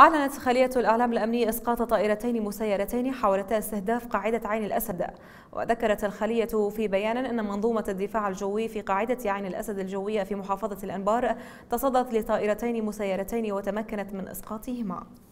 أعلنت خلية الأعلام الأمنية إسقاط طائرتين مسيرتين حاولتا استهداف قاعدة عين الأسد وذكرت الخلية في بيان أن منظومة الدفاع الجوي في قاعدة عين الأسد الجوية في محافظة الأنبار تصدت لطائرتين مسيرتين وتمكنت من إسقاطهما